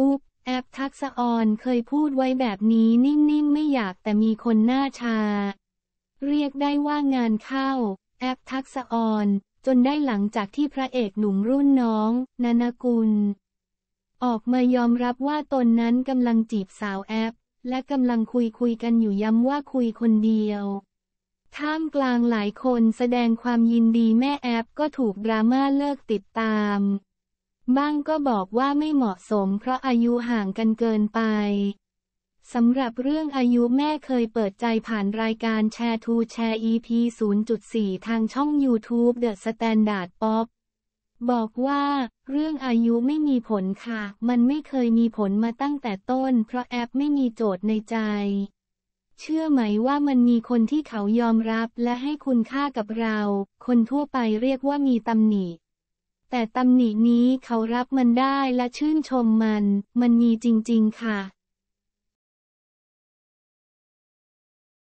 อุ๊บแอปทักษออนเคยพูดไว้แบบนี้นิ่ง ๆ ไม่อยากแต่มีคนหน้าชา เรียกได้ว่างานเข้า แอปทักษออนจนได้หลังจากที่พระเอกหนุ่มรุ่นน้องนานากุล ออกมายอมรับว่าตนนั้นกำลังจีบสาวแอปและกำลังคุยคุยกันอยู่ย้ำว่าคุยคนเดียว ท่ามกลางหลายคนแสดงความยินดีแม่แอปก็ถูกดราม่าเลิกติดตามบ้างก็บอกว่าไม่เหมาะสม เพราะอายุห่างกันเกินไปสำหรับเรื่องอายุแม่เคยเปิดใจผ่านรายการแชร์ทูแชร์ EP 0.4 ทางช่อง YouTube The Standard Pop บอกว่า เรื่องอายุไม่มีผลค่ะ มันไม่เคยมีผลมาตั้งแต่ต้น เพราะแอปไม่มีโจทย์ในใจ เชื่อไหมว่ามันมีคนที่เขายอมรับและให้คุณค่ากับเรา คนทั่วไปเรียกว่ามีตำหนิแต่ตำหนินี้เขารับมันได้และชื่นชมมัน มันมีจริงๆค่ะ